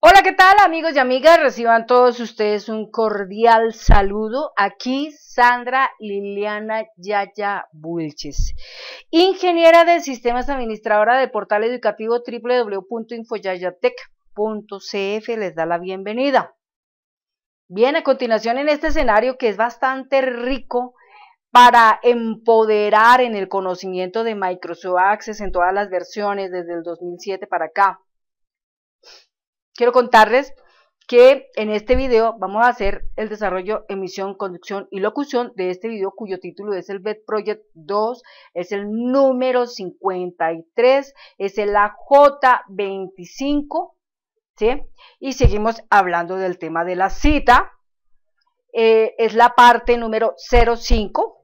Hola, ¿qué tal amigos y amigas? Reciban todos ustedes un cordial saludo. Aquí Sandra Liliana Yaya Bulches, ingeniera de sistemas administradora de portal educativo www.infoyayatec.cf. Les da la bienvenida. Bien, a continuación en este escenario que es bastante rico para empoderar en el conocimiento de Microsoft Access en todas las versiones desde el 2007 para acá quiero contarles que en este video vamos a hacer el desarrollo, emisión, conducción y locución de este video cuyo título es el BED Project 2, es el número 53, es el AJ25, ¿sí? Y seguimos hablando del tema de la cita, eh, es la parte número 05,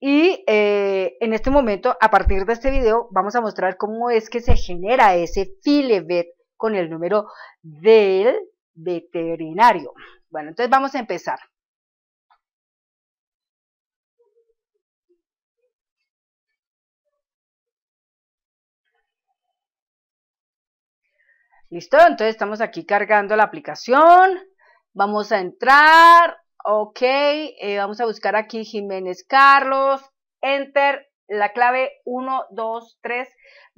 y eh, en este momento, a partir de este video, vamos a mostrar cómo es que se genera ese file filebet con el número del veterinario. Bueno, entonces vamos a empezar. Listo, entonces estamos aquí cargando la aplicación. Vamos a entrar. Ok, eh, vamos a buscar aquí Jiménez Carlos. Enter, la clave 1, 2, 3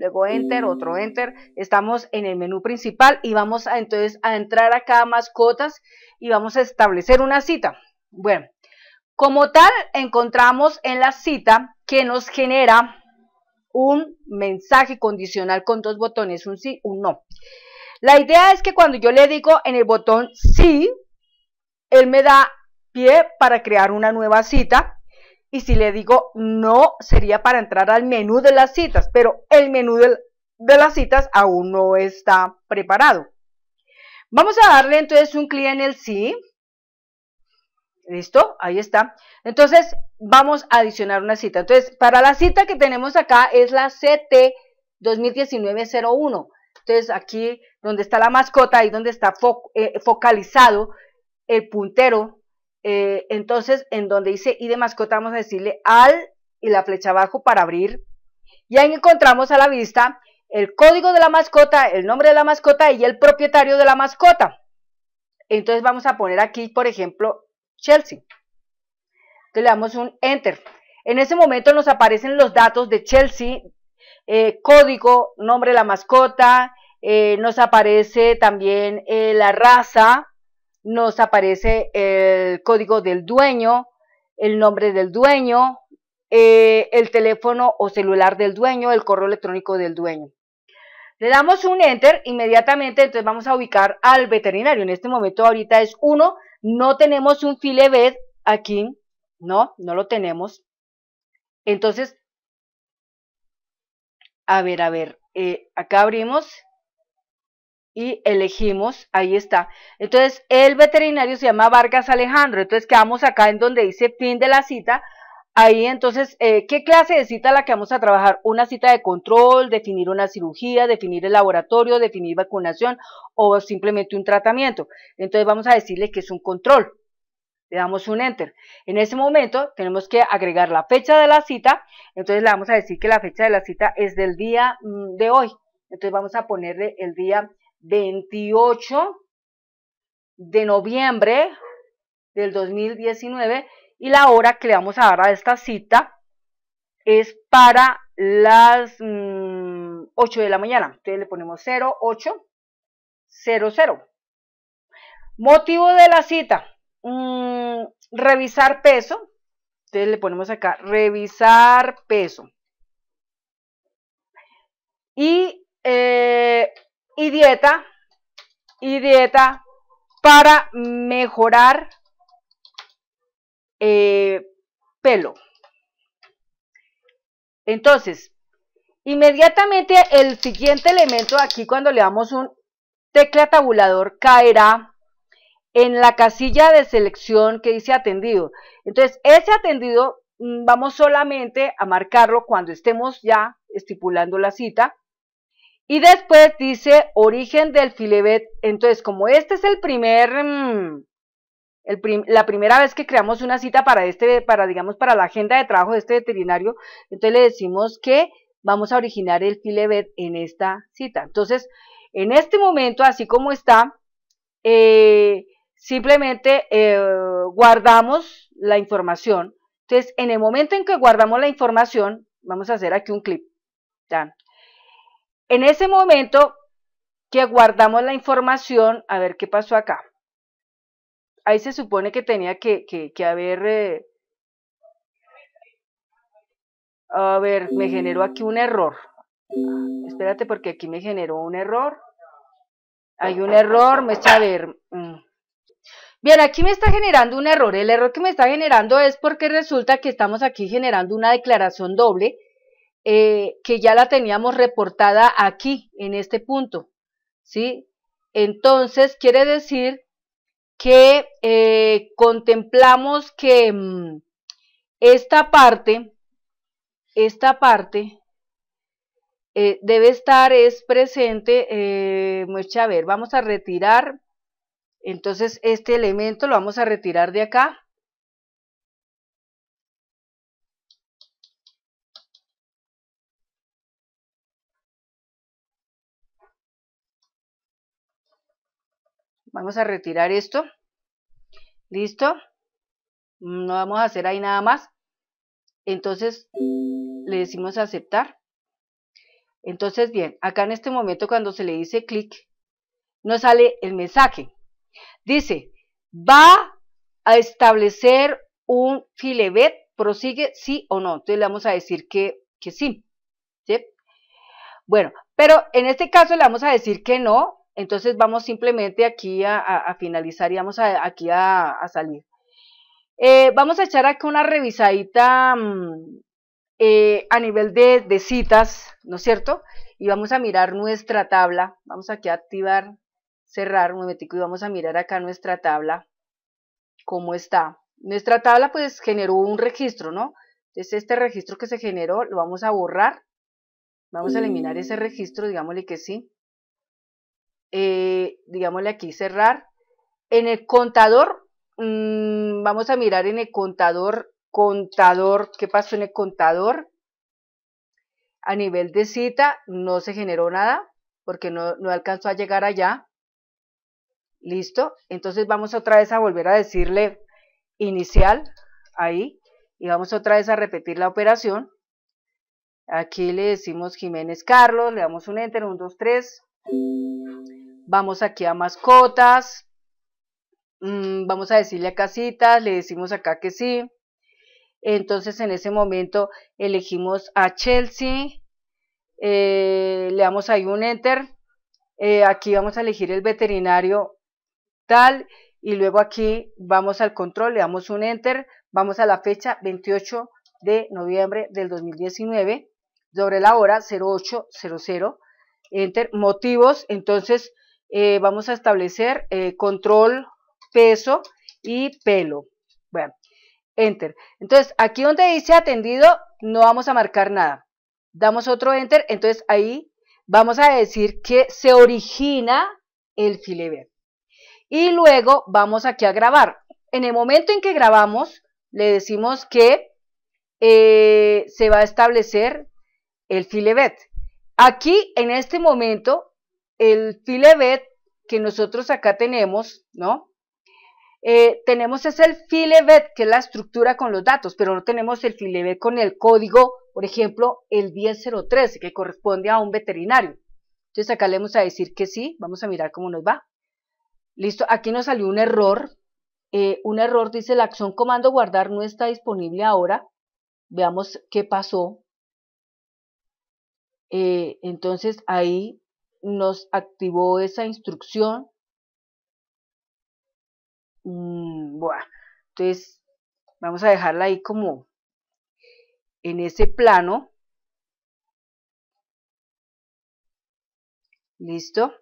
luego enter, otro mm. enter, estamos en el menú principal y vamos a, entonces a entrar acá a mascotas y vamos a establecer una cita. Bueno, como tal encontramos en la cita que nos genera un mensaje condicional con dos botones, un sí, un no. La idea es que cuando yo le digo en el botón sí, él me da pie para crear una nueva cita y si le digo no, sería para entrar al menú de las citas, pero el menú de, las citas aún no está preparado. Vamos a darle entonces un clic en el sí. ¿Listo? Ahí está. Entonces, vamos a adicionar una cita. Entonces, para la cita que tenemos acá es la CT 2019-01. Entonces, aquí donde está la mascota, ahí donde está eh, focalizado el puntero eh, entonces, en donde dice "y de mascota, vamos a decirle al y la flecha abajo para abrir. Y ahí encontramos a la vista el código de la mascota, el nombre de la mascota y el propietario de la mascota. Entonces vamos a poner aquí, por ejemplo, Chelsea. Entonces le damos un Enter. En ese momento nos aparecen los datos de Chelsea, eh, código, nombre de la mascota, eh, nos aparece también la raza, nos aparece el código del dueño, el nombre del dueño, eh, el teléfono o celular del dueño, el correo electrónico del dueño. Le damos un enter inmediatamente, entonces vamos a ubicar al veterinario. En este momento ahorita es uno no tenemos un file vet aquí, no, no lo tenemos. Entonces, a ver, a ver, eh, acá abrimos y elegimos, ahí está. Entonces, el veterinario se llama Vargas Alejandro, entonces quedamos acá en donde dice fin de la cita, ahí entonces, eh, ¿qué clase de cita la que vamos a trabajar? Una cita de control, definir una cirugía, definir el laboratorio, definir vacunación o simplemente un tratamiento. Entonces vamos a decirle que es un control. Le damos un enter. En ese momento tenemos que agregar la fecha de la cita. Entonces le vamos a decir que la fecha de la cita es del día mm, de hoy. Entonces vamos a ponerle el día 28 de noviembre del 2019 y la hora que le vamos a dar a esta cita es para las 8 mm, de la mañana. Entonces le ponemos 0800. Motivo de la cita, mm, revisar peso. Entonces le ponemos acá, revisar peso. Y eh, y dieta, y dieta para mejorar eh, pelo. Entonces, inmediatamente el siguiente elemento aquí cuando le damos un tecla tabulador caerá en la casilla de selección que dice atendido. Entonces, ese atendido mm, vamos solamente a marcarlo cuando estemos ya estipulando la cita y después dice origen del filebet. Entonces, como este es el primer, mm, la primera vez que creamos una cita para este, para digamos, para la agenda de trabajo de este veterinario, entonces le decimos que vamos a originar el filebet en esta cita. Entonces, en este momento, así como está, eh, simplemente eh, guardamos la información. Entonces, en el momento en que guardamos la información, vamos a hacer aquí un clip. Ya. En ese momento que guardamos la información, a ver qué pasó acá. Ahí se supone que tenía que, que, haber... Eh, a ver, me generó aquí un error. Espérate porque aquí me generó un error. Hay un error, me está a ver. Mm. Bien, aquí me está generando un error. El error que me está generando es porque resulta que estamos aquí generando una declaración doble eh, que ya la teníamos reportada aquí, en este punto, ¿sí? Entonces, quiere decir que eh, contemplamos que mm, esta parte, esta parte, eh, debe estar, es presente, pues, a ver, vamos a retirar, entonces este elemento lo vamos a retirar de acá, Vamos a retirar esto. ¿Listo? No vamos a hacer ahí nada más. Entonces le decimos aceptar. Entonces, bien, acá en este momento cuando se le dice clic, no sale el mensaje. Dice, va a establecer un filebet, prosigue sí o no. Entonces le vamos a decir que, que sí. Bueno, pero en este caso le vamos a decir que no, entonces vamos simplemente aquí a, finalizar y vamos aquí a, salir. Eh, vamos a echar acá una revisadita mm, eh, a nivel de, de citas, ¿no es cierto? Y vamos a mirar nuestra tabla. Vamos aquí a activar, cerrar un momentico y vamos a mirar acá nuestra tabla, cómo está. Nuestra tabla pues generó un registro, ¿no? Entonces este registro que se generó lo vamos a borrar. Vamos a eliminar mm. ese registro, digámosle que sí. Eh, digámosle aquí, cerrar. En el contador, mm, vamos a mirar en el contador, contador, ¿qué pasó en el contador? A nivel de cita no se generó nada porque no, alcanzó a llegar allá. Listo, entonces vamos otra vez a volver a decirle inicial, ahí, y vamos otra vez a repetir la operación. Aquí le decimos Jiménez Carlos, le damos un enter, un, dos, tres. Vamos aquí a mascotas. Mm, vamos a decirle a casitas, le decimos acá que sí. Entonces en ese momento elegimos a Chelsea, eh, le damos ahí un enter, eh, aquí vamos a elegir el veterinario tal y luego aquí vamos al control, le damos un enter, vamos a la fecha 28 de noviembre del 2019, sobre la hora 0800, enter, motivos, entonces eh, vamos a establecer eh, control, peso y pelo. Bueno, enter. Entonces, aquí donde dice atendido, no vamos a marcar nada. Damos otro enter, entonces ahí vamos a decir que se origina el filevet Y luego vamos aquí a grabar. En el momento en que grabamos, le decimos que eh, se va a establecer el filebet. Aquí, en este momento, el filebet que nosotros acá tenemos, ¿no? Eh, tenemos es el filebet, que es la estructura con los datos, pero no tenemos el filebet con el código, por ejemplo, el 10013, que corresponde a un veterinario. Entonces acá le vamos a decir que sí, vamos a mirar cómo nos va. Listo, aquí nos salió un error, eh, un error dice la acción comando guardar no está disponible ahora, veamos qué pasó. Eh, entonces ahí nos activó esa instrucción. Mm, bueno, entonces vamos a dejarla ahí como en ese plano. Listo.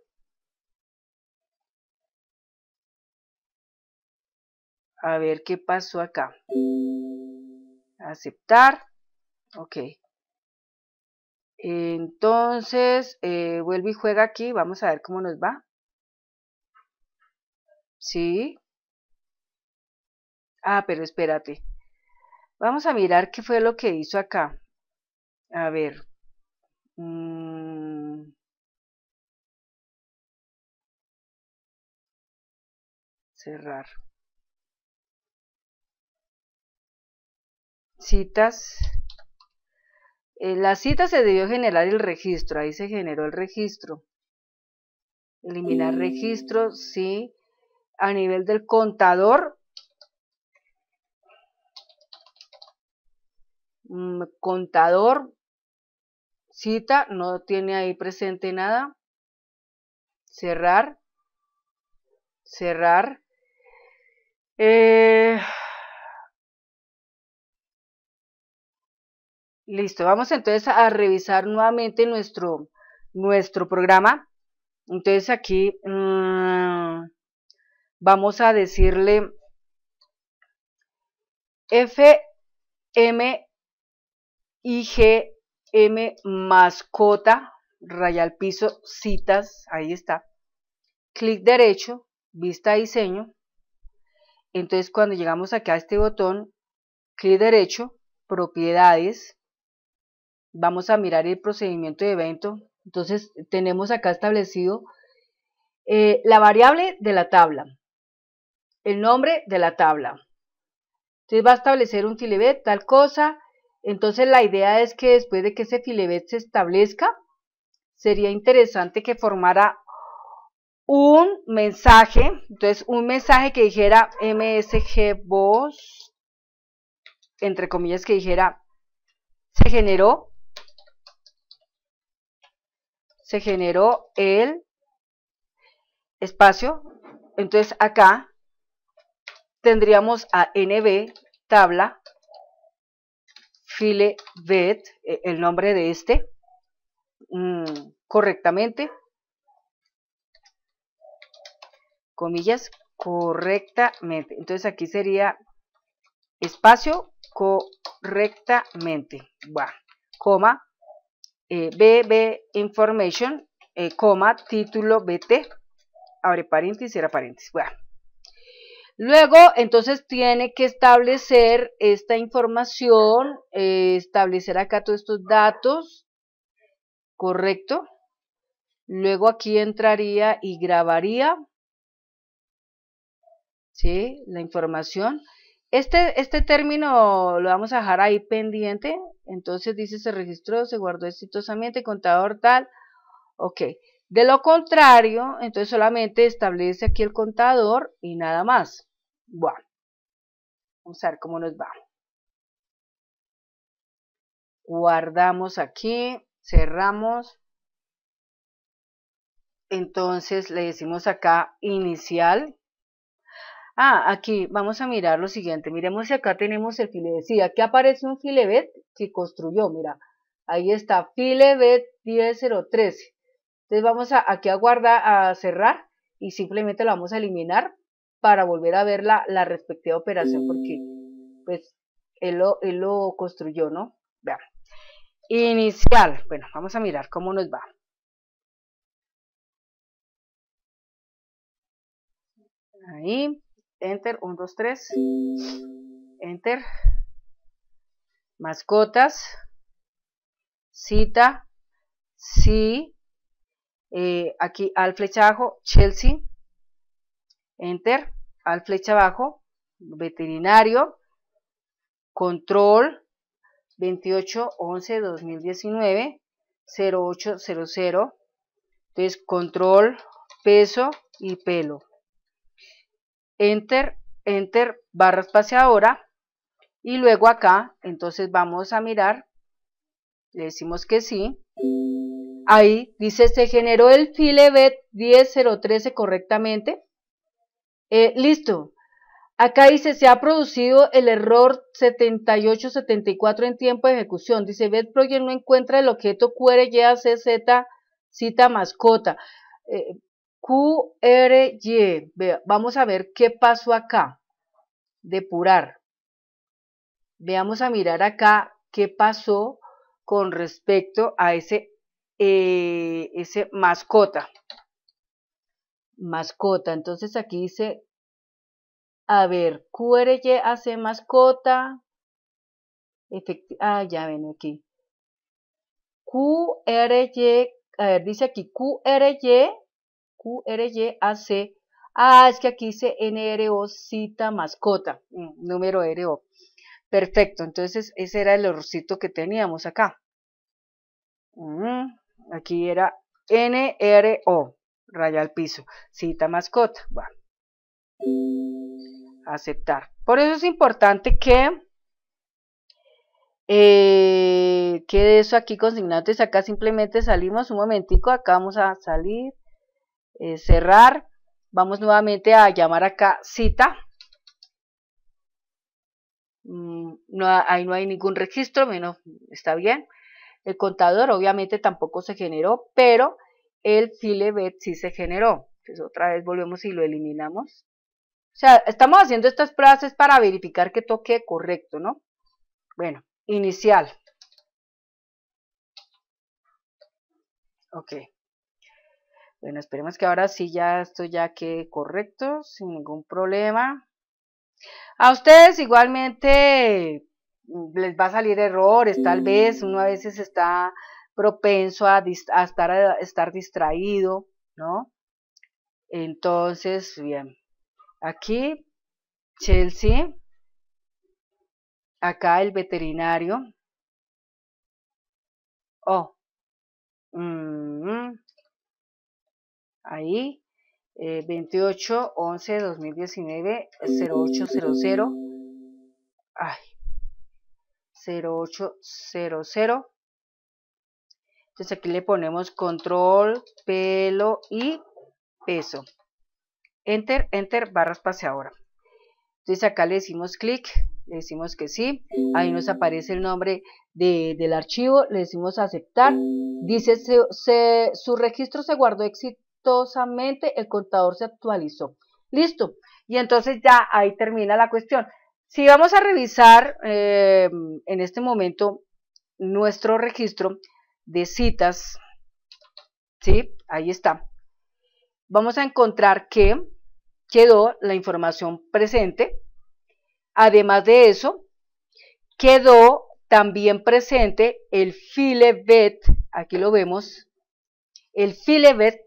A ver qué pasó acá. Aceptar. Ok. Entonces, eh, vuelve y juega aquí. Vamos a ver cómo nos va. ¿Sí? Ah, pero espérate. Vamos a mirar qué fue lo que hizo acá. A ver. Mm. Cerrar. Citas. En eh, la cita se debió generar el registro, ahí se generó el registro. Eliminar registro, sí. A nivel del contador, mm, contador, cita, no tiene ahí presente nada. Cerrar, cerrar. Eh, Listo, vamos entonces a revisar nuevamente nuestro, nuestro programa. Entonces aquí mm, vamos a decirle F, M, G, mascota, raya al piso, citas, ahí está. Clic derecho, vista diseño. Entonces cuando llegamos acá a este botón, clic derecho, propiedades, vamos a mirar el procedimiento de evento. Entonces tenemos acá establecido eh, la variable de la tabla, el nombre de la tabla. Entonces va a establecer un filebet, tal cosa. Entonces la idea es que después de que ese filebet se establezca, sería interesante que formara un mensaje, entonces un mensaje que dijera msg voz, entre comillas que dijera se generó se generó el espacio. Entonces acá tendríamos a NB tabla file vet, eh, el nombre de este, mm, correctamente, comillas, correctamente. Entonces aquí sería espacio correctamente, va, coma, BB eh, Information, eh, coma, título BT, abre paréntesis, cierra paréntesis. Bueno. Luego, entonces, tiene que establecer esta información, eh, establecer acá todos estos datos, ¿correcto? Luego aquí entraría y grabaría, ¿sí? La información. Este, este, término lo vamos a dejar ahí pendiente. Entonces dice se registró, se guardó exitosamente, contador tal. Ok. De lo contrario, entonces solamente establece aquí el contador y nada más. Bueno. Vamos a ver cómo nos va. Guardamos aquí, cerramos. Entonces le decimos acá inicial Ah, aquí vamos a mirar lo siguiente. Miremos si acá tenemos el filebet. Sí, aquí aparece un filebet que construyó, mira. Ahí está, filebet 10013. Entonces vamos a, aquí a guardar, a cerrar y simplemente lo vamos a eliminar para volver a ver la, respectiva operación porque pues él lo, él lo construyó, ¿no? Vean. Inicial. Bueno, vamos a mirar cómo nos va. Ahí. Enter, 1, 2, 3. Enter. Mascotas. Cita. Sí. Eh, aquí al flecha abajo, Chelsea. Enter. Al flecha abajo, veterinario. Control 28, 11, 2019 0800. Entonces, control, peso y pelo enter, enter, barra espaciadora y luego acá, entonces vamos a mirar, le decimos que sí, ahí dice se generó el file BET10013 correctamente, eh, listo, acá dice se ha producido el error 7874 en tiempo de ejecución, dice BET Project no encuentra el objeto QRYACZ cita mascota, eh, QRY. Vamos a ver qué pasó acá. Depurar. Veamos a mirar acá qué pasó con respecto a ese, eh, ese mascota. Mascota. Entonces aquí dice, a ver, QRY hace mascota. ah, ya ven aquí. QRY, a ver, dice aquí QRY U, R, Y, A, C. Ah, es que aquí dice O, cita mascota, mm, número O, Perfecto, entonces ese era el errorcito que teníamos acá. Mm, aquí era O, raya al piso, cita mascota. Bueno. Aceptar. Por eso es importante que que eh, quede eso aquí consignado. acá simplemente salimos un momentico, acá vamos a salir eh, cerrar, vamos nuevamente a llamar acá cita, mm, no, ahí no hay ningún registro, menos está bien, el contador obviamente tampoco se generó, pero el filebet sí se generó, entonces pues otra vez volvemos y lo eliminamos, o sea, estamos haciendo estas frases para verificar que toque correcto, ¿no? Bueno, inicial. Ok. Bueno, esperemos que ahora sí ya esto ya quede correcto, sin ningún problema. A ustedes igualmente mm, les va a salir errores, tal vez uno a veces está propenso a, estar, estar distraído, ¿no? Entonces, bien, aquí Chelsea, acá el veterinario. Oh, mm, ahí, 28 11 2019 0800 ay, 0800 entonces aquí le ponemos control, pelo y peso. Enter, enter, barra ahora, Entonces acá le decimos clic, le decimos que sí. Ahí nos aparece el nombre del archivo, le decimos aceptar. Dice su registro se guardó exit, el contador se actualizó. Listo. Y entonces ya ahí termina la cuestión. Si vamos a revisar eh, en este momento nuestro registro de citas, ¿sí? Ahí está. Vamos a encontrar que quedó la información presente. Además de eso, quedó también presente el vet e aquí lo vemos, el Filebet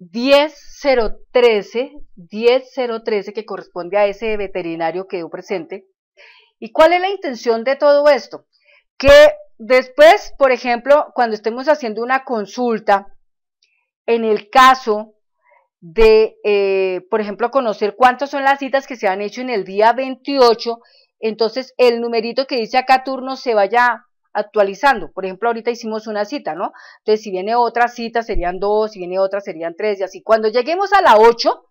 10013, 10013 que corresponde a ese veterinario que yo presente. ¿Y cuál es la intención de todo esto? Que después, por ejemplo, cuando estemos haciendo una consulta, en el caso de, eh, por ejemplo, conocer cuántas son las citas que se han hecho en el día 28, entonces el numerito que dice acá turno se vaya actualizando. Por ejemplo, ahorita hicimos una cita, ¿no? Entonces, si viene otra cita, serían dos, si viene otra, serían tres, y así. Cuando lleguemos a la 8,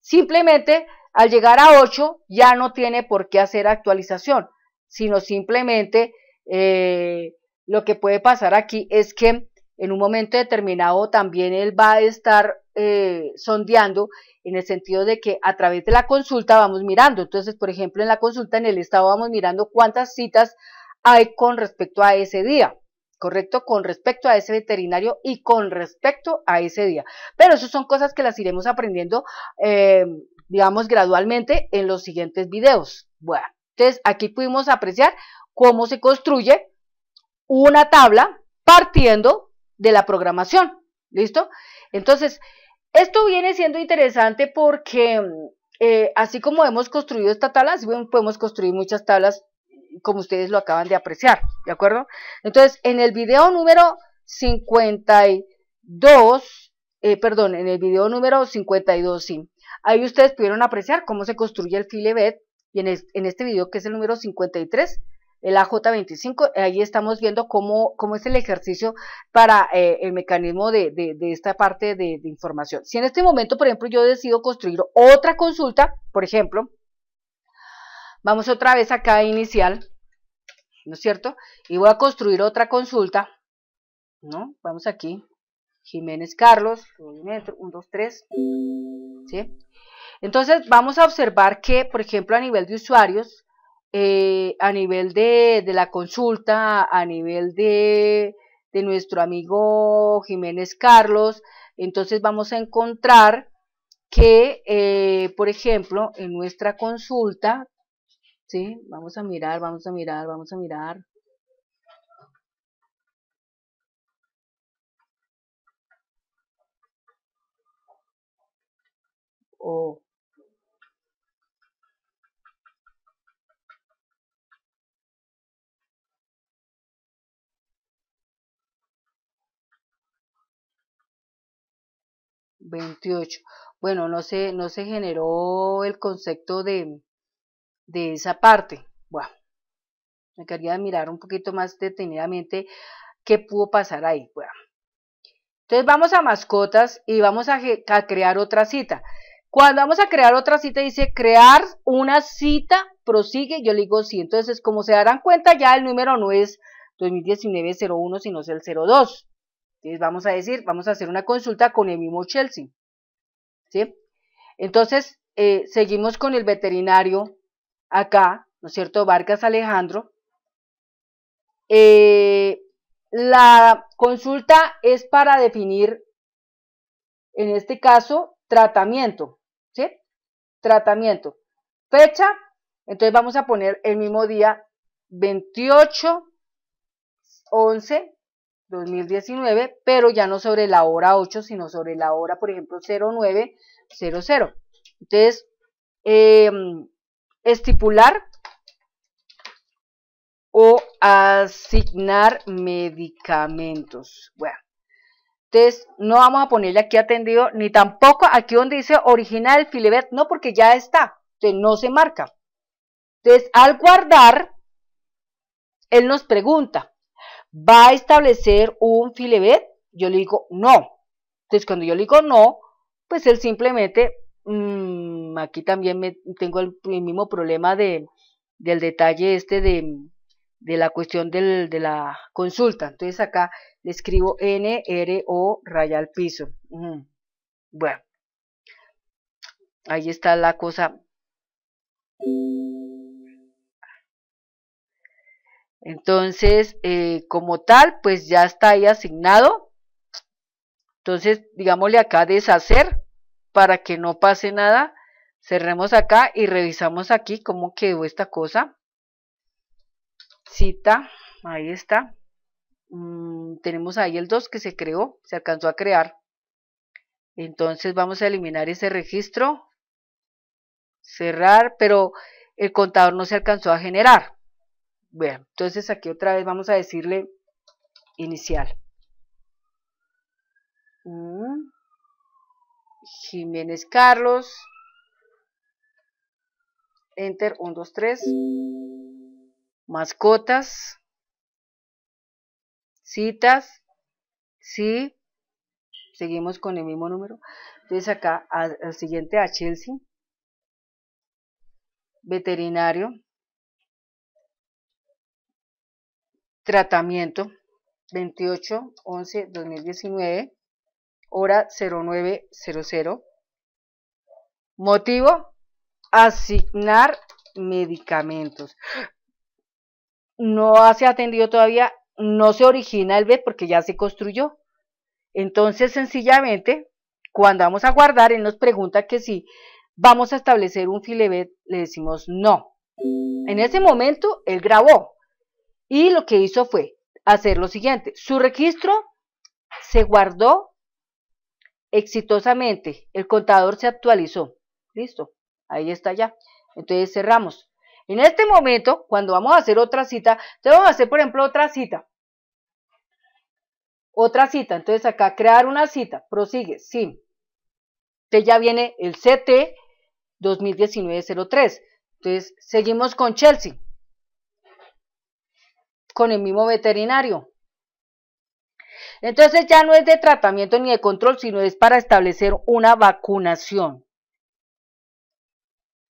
simplemente al llegar a 8 ya no tiene por qué hacer actualización, sino simplemente eh, lo que puede pasar aquí es que en un momento determinado también él va a estar eh, sondeando en el sentido de que a través de la consulta vamos mirando. Entonces, por ejemplo, en la consulta en el estado vamos mirando cuántas citas hay con respecto a ese día, ¿correcto? Con respecto a ese veterinario y con respecto a ese día. Pero eso son cosas que las iremos aprendiendo, eh, digamos, gradualmente en los siguientes videos. Bueno, entonces aquí pudimos apreciar cómo se construye una tabla partiendo de la programación, ¿listo? Entonces, esto viene siendo interesante porque eh, así como hemos construido esta tabla, así podemos construir muchas tablas como ustedes lo acaban de apreciar, ¿de acuerdo? Entonces, en el video número 52, eh, perdón, en el video número 52, sí, ahí ustedes pudieron apreciar cómo se construye el filebet, y en, este video que es el número 53, el AJ25, ahí estamos viendo cómo, cómo es el ejercicio para eh, el mecanismo de, esta parte de, de, información. Si en este momento, por ejemplo, yo decido construir otra consulta, por ejemplo, Vamos otra vez acá a inicial, ¿no es cierto? Y voy a construir otra consulta, ¿no? Vamos aquí, Jiménez Carlos, 1, 2, 3, ¿sí? Entonces vamos a observar que, por ejemplo, a nivel de usuarios, eh, a nivel de, la consulta, a nivel de, de nuestro amigo Jiménez Carlos, entonces vamos a encontrar que, eh, por ejemplo, en nuestra consulta, ¿sí? Vamos a mirar, vamos a mirar, vamos a mirar. 28 Veintiocho. Bueno, no se, no se generó el concepto de, de esa parte. Bueno, me quería mirar un poquito más detenidamente qué pudo pasar ahí. Bueno. Entonces vamos a mascotas y vamos a, crear otra cita. Cuando vamos a crear otra cita, dice crear una cita, prosigue, yo le digo sí. Entonces, como se darán cuenta, ya el número no es 2019-01, sino es el 02. Entonces, vamos a decir, vamos a hacer una consulta con el mismo Chelsea. ¿Sí? Entonces, eh, seguimos con el veterinario acá, ¿no es cierto? Vargas Alejandro. Eh, la consulta es para definir, en este caso, tratamiento, ¿sí? Tratamiento. Fecha, entonces vamos a poner el mismo día 28 11 2019, pero ya no sobre la hora 8, sino sobre la hora, por ejemplo, 0900. Entonces, eh, estipular o asignar medicamentos. Bueno, entonces no vamos a ponerle aquí atendido, ni tampoco aquí donde dice original filibet, no, porque ya está, entonces no se marca. Entonces, al guardar, él nos pregunta, ¿va a establecer un filibet? Yo le digo no. Entonces, cuando yo le digo no, pues él simplemente mm, Mm, aquí también tengo el, mismo problema de, del detalle este de, la cuestión de la consulta. Entonces acá le escribo o raya al piso. Bueno, ahí está la cosa. Entonces, eh, como tal, pues ya está ahí asignado. Entonces, digámosle acá deshacer para que no pase nada. Cerremos acá y revisamos aquí cómo quedó esta cosa. Cita, ahí está. Mm, tenemos ahí el 2 que se creó, se alcanzó a crear. Entonces vamos a eliminar ese registro. Cerrar, pero el contador no se alcanzó a generar. Bueno, entonces aquí otra vez vamos a decirle inicial. Mm. Jiménez Carlos. Enter 1, 2, 3. Mascotas. Citas. Sí. Seguimos con el mismo número. Entonces acá al siguiente a Chelsea. Veterinario. Tratamiento 28 11 2019 hora 0900 motivo asignar medicamentos. No se ha atendido todavía, no se origina el BED porque ya se construyó. Entonces, sencillamente, cuando vamos a guardar, él nos pregunta que si vamos a establecer un file BED le decimos no. En ese momento, él grabó y lo que hizo fue hacer lo siguiente. Su registro se guardó exitosamente, el contador se actualizó. Listo. Ahí está ya. Entonces cerramos. En este momento, cuando vamos a hacer otra cita, entonces vamos a hacer, por ejemplo, otra cita. Otra cita. Entonces acá, crear una cita. Prosigue. Sí. Entonces este ya viene el CT 2019-03. Entonces seguimos con Chelsea. Con el mismo veterinario. Entonces ya no es de tratamiento ni de control, sino es para establecer una vacunación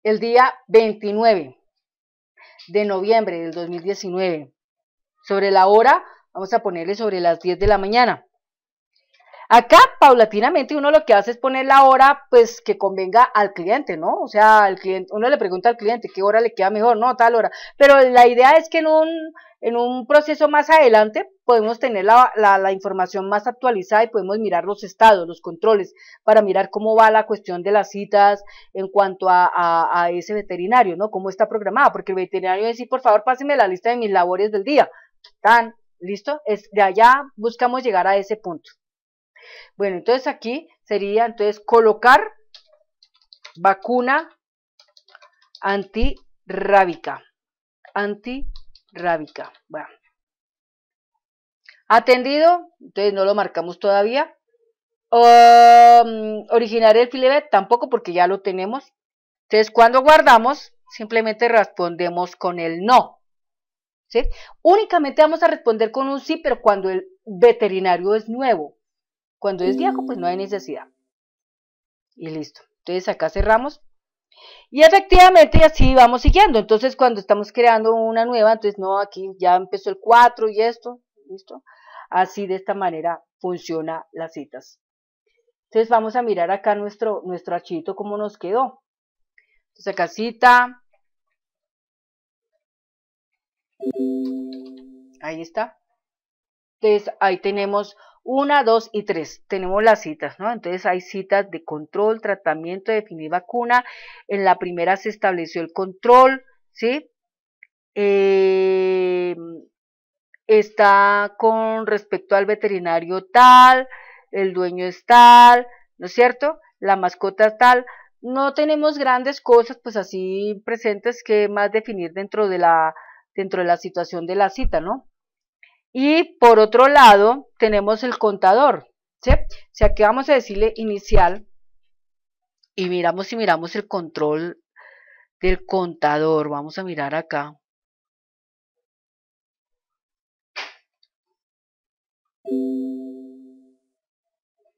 el día 29 de noviembre del 2019. Sobre la hora, vamos a ponerle sobre las 10 de la mañana. Acá, paulatinamente, uno lo que hace es poner la hora, pues, que convenga al cliente, ¿no? O sea, el cliente, uno le pregunta al cliente qué hora le queda mejor, no, tal hora. Pero la idea es que en un, en un proceso más adelante podemos tener la, la, la información más actualizada y podemos mirar los estados, los controles, para mirar cómo va la cuestión de las citas en cuanto a, a, ese veterinario, ¿no? Cómo está programada, porque el veterinario dice, por favor, pásenme la lista de mis labores del día. Tan, ¿listo? Es, de allá buscamos llegar a ese punto. Bueno, entonces aquí sería entonces colocar vacuna antirrábica. Antirrábica. Bueno. Atendido, entonces no lo marcamos todavía. Um, originar el filebet tampoco porque ya lo tenemos. Entonces cuando guardamos, simplemente respondemos con el no. ¿sí? Únicamente vamos a responder con un sí, pero cuando el veterinario es nuevo. Cuando es viejo, pues no hay necesidad. Y listo. Entonces acá cerramos. Y efectivamente así vamos siguiendo. Entonces cuando estamos creando una nueva, entonces no, aquí ya empezó el 4 y esto, listo. Así de esta manera funciona las citas. Entonces vamos a mirar acá nuestro, nuestro achito cómo nos quedó. Entonces acá cita. Ahí está. Entonces ahí tenemos una, dos y tres, Tenemos las citas, ¿no? Entonces hay citas de control, tratamiento, definir vacuna. En la primera se estableció el control, ¿sí? Em, está con respecto al veterinario tal, el dueño es tal, ¿no es cierto? La mascota es tal. No tenemos grandes cosas, pues así presentes, que más definir dentro de la, dentro de la situación de la cita, ¿no? Y por otro lado, tenemos el contador. ¿sí? sea, aquí vamos a decirle inicial y miramos y miramos el control del contador. Vamos a mirar acá.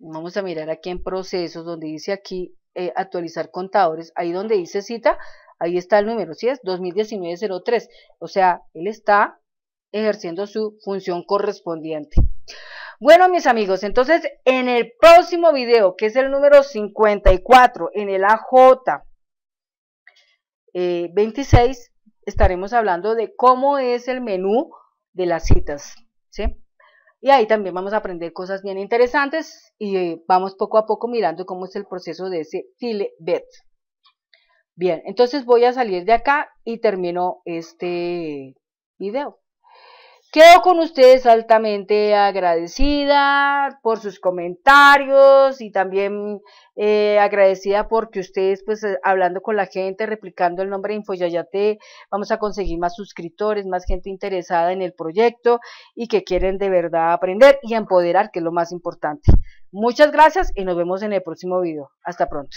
Vamos a mirar aquí en procesos donde dice aquí eh, actualizar contadores. Ahí donde dice cita, ahí está el número, ¿sí es? 2019-03. O sea, él está ejerciendo su función correspondiente. Bueno, mis amigos, entonces en el próximo video, que es el número 54, en el AJ 26, eh, estaremos hablando de cómo es el menú de las citas, ¿sí? Y ahí también vamos a aprender cosas bien interesantes y eh, vamos poco a poco mirando cómo es el proceso de ese bet Bien, entonces voy a salir de acá y termino este video. Quedo con ustedes altamente agradecida por sus comentarios y también eh, agradecida porque ustedes, pues eh, hablando con la gente, replicando el nombre de Infoyayate, vamos a conseguir más suscriptores, más gente interesada en el proyecto y que quieren de verdad aprender y empoderar, que es lo más importante. Muchas gracias y nos vemos en el próximo video. Hasta pronto.